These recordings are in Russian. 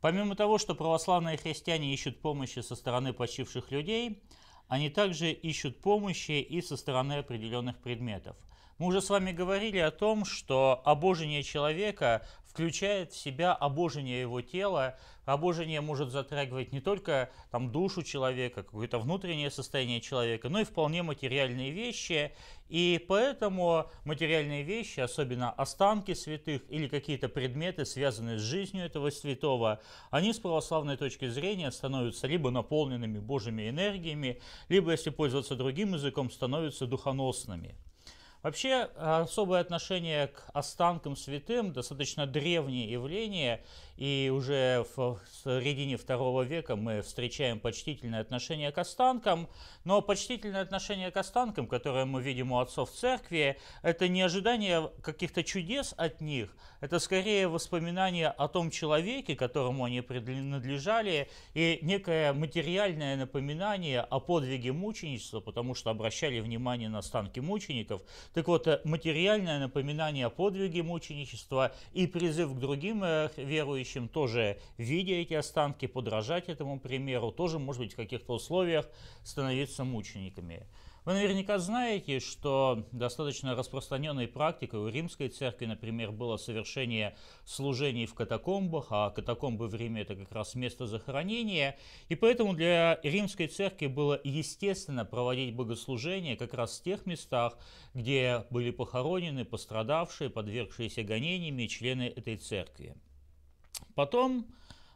Помимо того, что православные христиане ищут помощи со стороны почивших людей, они также ищут помощи и со стороны определенных предметов. Мы уже с вами говорили о том, что обожение человека включает в себя обожение его тела. Обожение может затрагивать не только там, душу человека, какое-то внутреннее состояние человека, но и вполне материальные вещи. И поэтому материальные вещи, особенно останки святых или какие-то предметы, связанные с жизнью этого святого, они с православной точки зрения становятся либо наполненными божьими энергиями, либо, если пользоваться другим языком, становятся духоносными. Вообще а, особое отношение к останкам святым, достаточно древнее явление, и уже в середине второго века мы встречаем почтительное отношение к останкам, но почтительное отношение к останкам, которое мы видим у отцов церкви, это не ожидание каких-то чудес от них, это скорее воспоминание о том человеке, которому они принадлежали, и некое материальное напоминание о подвиге мученичества, потому что обращали внимание на останки мучеников. Так вот, э, материальное напоминание о подвиге мученичества и призыв к другим э, верующим, будущем тоже, видя эти останки, подражать этому примеру, тоже, может быть, в каких-то условиях становиться мучениками. Вы наверняка знаете, что достаточно распространенной практикой у римской церкви, например, было совершение служений в катакомбах, а катакомбы в Риме – это как раз место захоронения, и поэтому для римской церкви было естественно проводить богослужение как раз в тех местах, где были похоронены пострадавшие, подвергшиеся гонениями члены этой церкви. Потом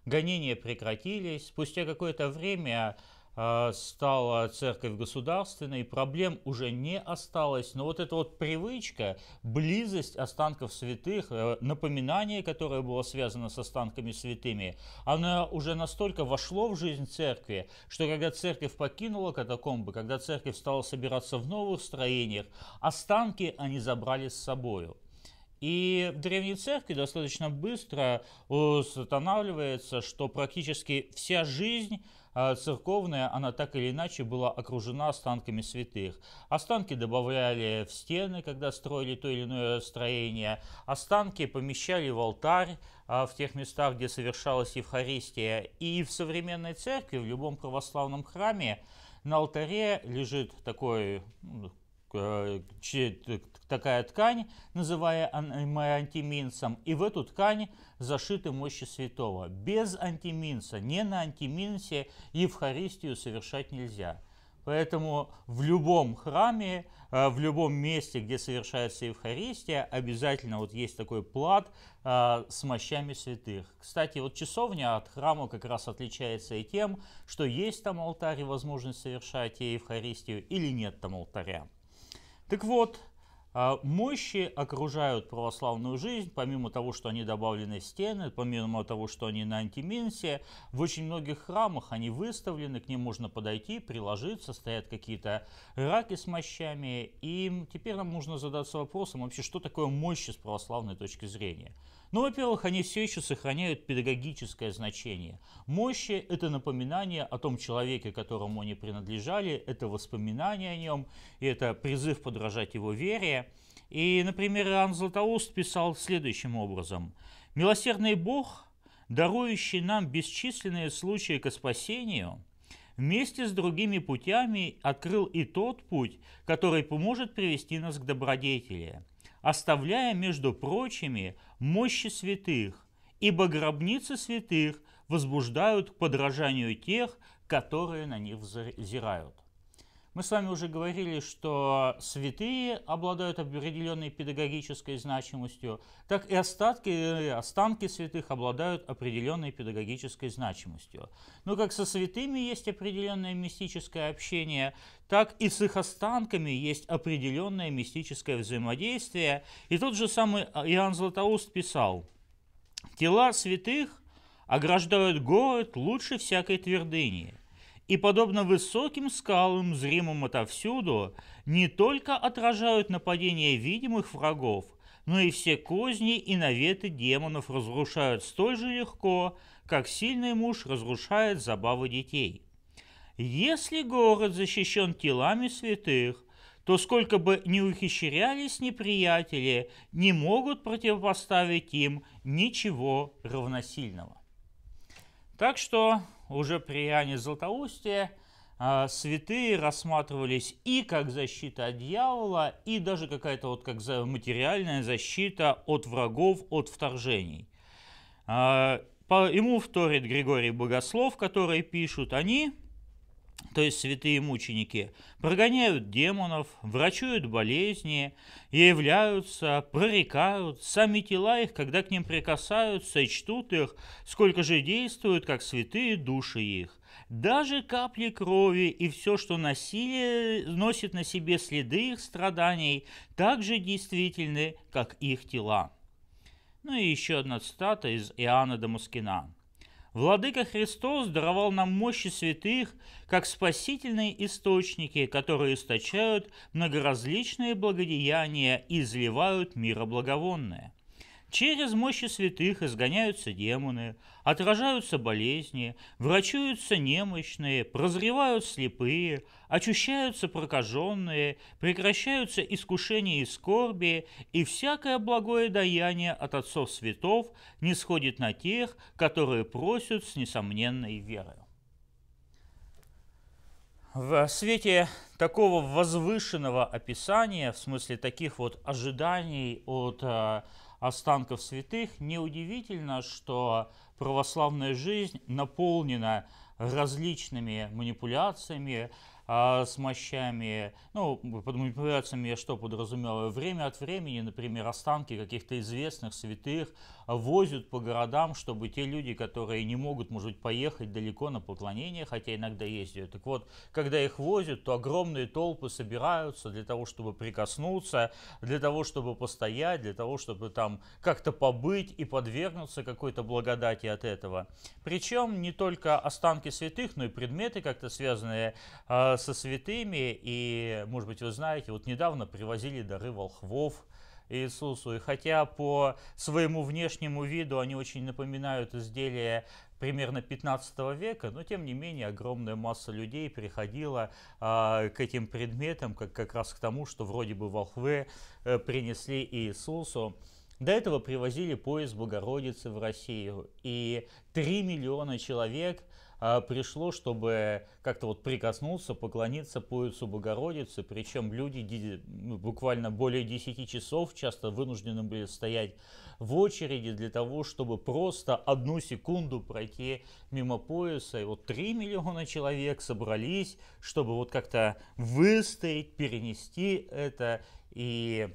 гонения прекратились. Спустя какое-то время э, стала церковь государственной, проблем уже не осталось, но вот эта вот привычка, близость останков святых, э, напоминание, которое было связано с останками святыми, она уже настолько вошло в жизнь церкви, что когда церковь покинула катакомбы, когда церковь стала собираться в новых строениях, останки они забрали с собою. И в Древней Церкви достаточно быстро э, устанавливается, что практически вся жизнь э, церковная, она так или иначе была окружена останками святых. Останки добавляли в стены, когда строили то или иное строение. Останки помещали в алтарь э, в тех местах, где совершалась Евхаристия. И в современной церкви, в любом православном храме, на алтаре лежит такой ну, Э, такая ткань, называя э, мы антиминцем, и в эту ткань зашиты мощи святого. Без антиминца, не на антиминсе Евхаристию совершать нельзя. Поэтому в любом храме, э, в любом месте, где совершается Евхаристия, обязательно вот есть такой плат с мощами святых. Кстати, вот часовня от храма как раз отличается и тем, что есть там алтарь и возможность совершать Евхаристию или нет там алтаря. Так вот, а, мощи окружают православную жизнь, помимо того, что они добавлены в стены, помимо того, что они на антиминсе. В очень многих храмах они выставлены, к ним можно подойти, приложиться, стоят какие-то раки с мощами. И теперь нам нужно задаться вопросом вообще, что такое мощи с православной точки зрения. Но, во-первых, они все еще сохраняют педагогическое значение. Мощи – это напоминание о том человеке, которому они принадлежали, это воспоминание о нем, и это призыв подражать его вере. И, например, Иоанн Златоуст писал следующим образом. «Милосердный Бог, дарующий нам бесчисленные случаи к спасению, вместе с другими путями открыл и тот путь, который поможет привести нас к добродетели – оставляя, между прочими, мощи святых, ибо гробницы святых возбуждают к подражанию тех, которые на них взирают. Мы с вами уже говорили, что святые обладают определенной педагогической значимостью, так и остатки, э, останки святых обладают определенной педагогической значимостью. Но как со святыми есть определенное мистическое общение, так и с их останками есть определенное мистическое взаимодействие. И тот же самый э, Иоанн Златоуст писал, «Тела святых ограждают город лучше всякой твердыни» и, подобно высоким скалам, зримым отовсюду, не только отражают нападения видимых врагов, но и все козни и наветы демонов разрушают столь же легко, как сильный муж разрушает забавы детей. Если город защищен телами святых, то сколько бы ни ухищрялись неприятели, не могут противопоставить им ничего равносильного. Так что уже при Иоанне Златоусте а, святые рассматривались и как защита от дьявола, и даже какая-то вот как материальная защита от врагов, от вторжений. А, по Ему вторит Григорий Богослов, который пишут, они то есть святые мученики, прогоняют демонов, врачуют болезни, являются, прорекают, сами тела их, когда к ним прикасаются, и чтут их, сколько же действуют, как святые души их. Даже капли крови и все, что насилие носит на себе следы их страданий, так же действительны, как их тела. Ну и еще одна цитата из Иоанна Дамаскина. Владыка Христос даровал нам мощи святых, как спасительные источники, которые источают многоразличные благодеяния и изливают мироблаговонное. Через мощи святых изгоняются демоны, отражаются болезни, врачуются немощные, прозревают слепые, очищаются прокаженные, прекращаются искушения и скорби, и всякое благое даяние от отцов святов не сходит на тех, которые просят с несомненной верой. В свете такого возвышенного описания, в смысле таких вот ожиданий от а, останков святых, неудивительно, что православная жизнь наполнена различными манипуляциями, а, с мощами. Ну, под манипуляциями я что подразумеваю? Время от времени, например, останки каких-то известных святых возят по городам, чтобы те люди, которые не могут, может быть, поехать далеко на поклонение, хотя иногда ездят. Так вот, когда их возят, то огромные толпы собираются для того, чтобы прикоснуться, для того, чтобы постоять, для того, чтобы там как-то побыть и подвергнуться какой-то благодати от этого. Причем не только останки святых, но и предметы, как-то связанные а, Э, со святыми, и, может быть, вы знаете, вот недавно привозили дары волхвов Иисусу, и хотя по своему внешнему виду они очень напоминают изделия примерно 15 века, но тем не менее огромная масса людей приходила а, к этим предметам, как, как раз к тому, что вроде бы волхвы а, принесли Иисусу. До этого привозили поезд Богородицы в Россию, и 3 миллиона человек а, пришло, чтобы как-то вот прикоснуться, поклониться поясу Богородицы, причем люди ну, буквально более 10 часов часто вынуждены были стоять в очереди для того, чтобы просто одну секунду пройти мимо пояса. И вот 3 миллиона человек собрались, чтобы вот как-то выстоять, перенести это и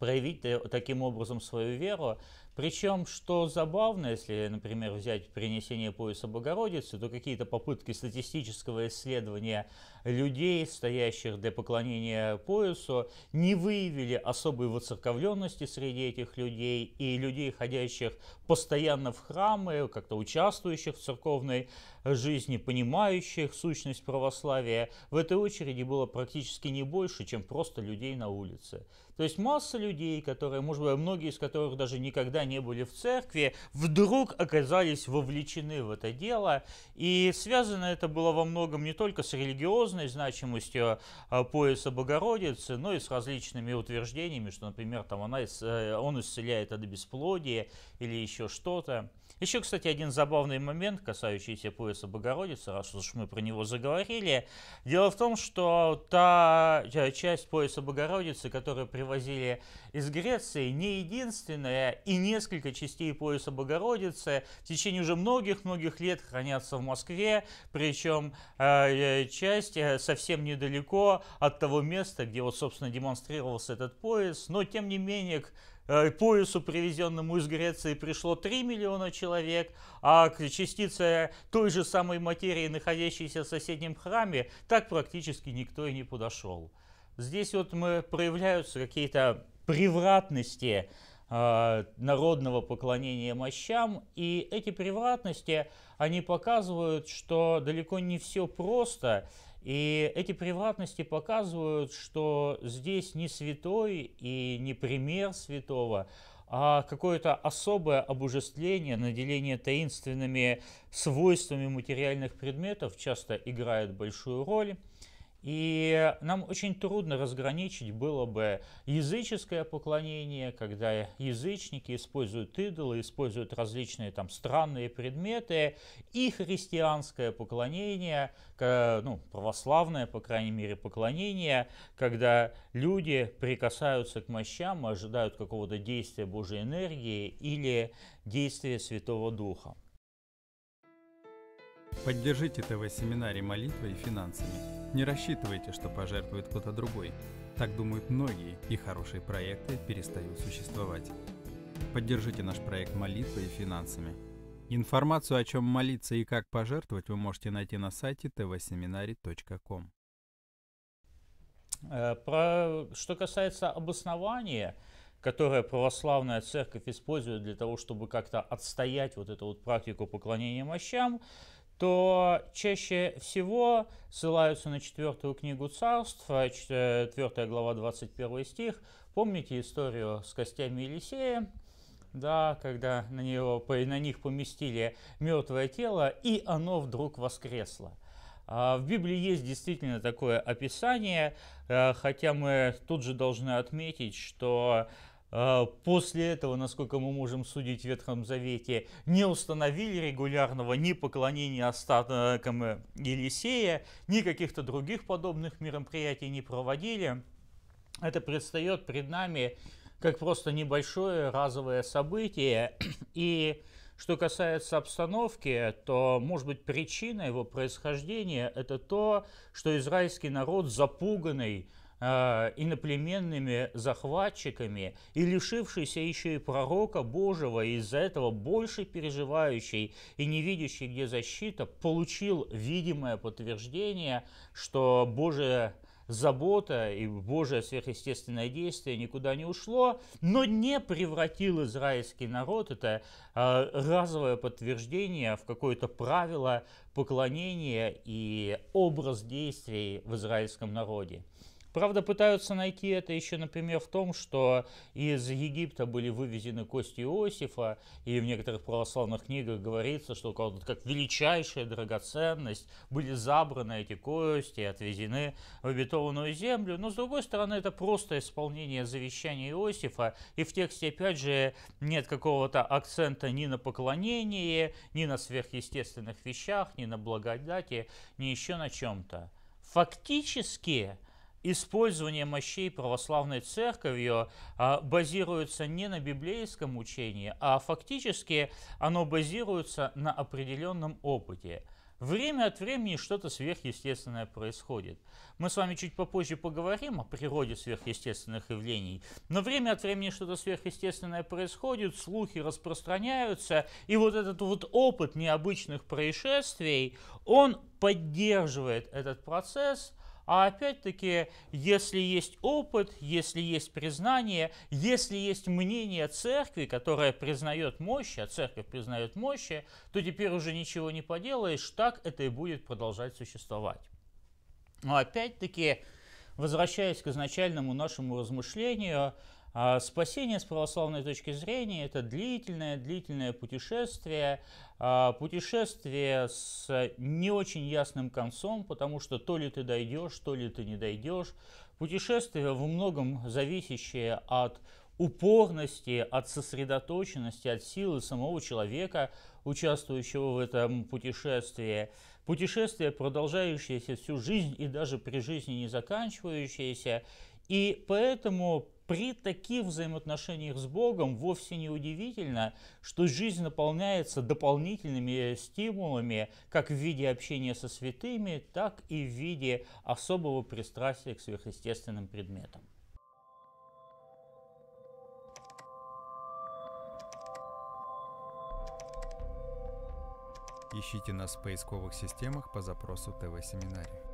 проявить таким образом свою веру. Причем, что забавно, если, например, взять принесение пояса Богородицы, то какие-то попытки статистического исследования людей, стоящих для поклонения поясу, не выявили особой воцерковленности среди этих людей и людей, ходящих постоянно в храмы, как-то участвующих в церковной жизни, понимающих сущность православия. В этой очереди было практически не больше, чем просто людей на улице. То есть масса людей, которые, может быть, многие из которых даже никогда не были в церкви, вдруг оказались вовлечены в это дело. И связано это было во многом не только с религиозной значимостью а, пояса Богородицы, но и с различными утверждениями, что, например, там она, э, он исцеляет от бесплодия или еще что-то. Еще, кстати, один забавный момент, касающийся пояса Богородицы, раз уж мы про него заговорили. Дело в том, что та э, часть пояса Богородицы, которую привозили из Греции, не единственная, и несколько частей пояса Богородицы в течение уже многих-многих лет хранятся в Москве, причем э, э, часть совсем недалеко от того места, где вот, собственно, демонстрировался этот пояс, но, тем не менее, Э, поясу, привезенному из Греции, пришло 3 миллиона человек, а к частице той же самой материи, находящейся в соседнем храме, так практически никто и не подошел. Здесь вот мы проявляются какие-то превратности э, народного поклонения мощам, и эти превратности, они показывают, что далеко не все просто, и эти превратности показывают, что здесь не святой и не пример святого, а какое-то особое обожествление, наделение таинственными свойствами материальных предметов часто играет большую роль. И нам очень трудно разграничить было бы языческое поклонение, когда язычники используют идолы, используют различные там странные предметы, и христианское поклонение, ну, православное, по крайней мере, поклонение, когда люди прикасаются к мощам и ожидают какого-то действия Божьей энергии или действия Святого Духа. Поддержите ТВ-семинарий молитвой и финансами не рассчитывайте, что пожертвует кто-то другой. Так думают многие, и хорошие проекты перестают существовать. Поддержите наш проект молитвой и финансами. Информацию, о чем молиться и как пожертвовать, вы можете найти на сайте tvseminary.com. Э, про, что касается обоснования, которое православная церковь использует для того, чтобы как-то отстоять вот эту вот практику поклонения мощам, то чаще всего ссылаются на четвертую книгу царств, четвертая э, глава 21 стих. Помните историю с костями Елисея? Да, когда на, него, на них поместили мертвое тело, и оно вдруг воскресло. А, в Библии есть действительно такое описание, э, хотя мы тут же должны отметить, что а, после этого, насколько мы можем судить в Ветхом Завете, не установили регулярного ни поклонения остаткам э, Елисея, ни каких-то других подобных мероприятий не проводили. Это предстает перед нами как просто небольшое разовое событие. И что касается обстановки, то, может быть, причина его происхождения – это то, что израильский народ, запуганный Э, иноплеменными захватчиками и лишившийся еще и пророка Божьего, из-за этого больше переживающий и не видящий, где защита, получил видимое подтверждение, что Божия забота и Божие сверхъестественное действие никуда не ушло, но не превратил израильский народ, это э, разовое подтверждение в какое-то правило поклонения и образ действий в израильском народе. Правда, пытаются найти это еще, например, в том, что из Египта были вывезены кости Иосифа, и в некоторых православных книгах говорится, что как величайшая драгоценность были забраны эти кости и отвезены в обетованную землю. Но, с другой стороны, это просто исполнение завещания Иосифа, и в тексте, опять же, нет какого-то акцента ни на поклонении, ни на сверхъестественных вещах, ни на благодати, ни еще на чем-то. Фактически, использование мощей православной церковью а, базируется не на библейском учении, а фактически оно базируется на определенном опыте. Время от времени что-то сверхъестественное происходит. Мы с вами чуть попозже поговорим о природе сверхъестественных явлений, но время от времени что-то сверхъестественное происходит, слухи распространяются, и вот этот вот опыт необычных происшествий, он поддерживает этот процесс – а опять-таки, если есть опыт, если есть признание, если есть мнение церкви, которая признает мощи, а церковь признает мощи, то теперь уже ничего не поделаешь, так это и будет продолжать существовать. Но опять-таки, возвращаясь к изначальному нашему размышлению, а спасение с православной точки зрения – это длительное, длительное путешествие, а, путешествие с не очень ясным концом, потому что то ли ты дойдешь, то ли ты не дойдешь. Путешествие во многом зависящее от упорности, от сосредоточенности, от силы самого человека, участвующего в этом путешествии. Путешествие, продолжающееся всю жизнь и даже при жизни не заканчивающееся. И поэтому при таких взаимоотношениях с Богом вовсе не удивительно, что жизнь наполняется дополнительными стимулами, как в виде общения со святыми, так и в виде особого пристрастия к сверхъестественным предметам. Ищите нас в поисковых системах по запросу ТВ-семинария.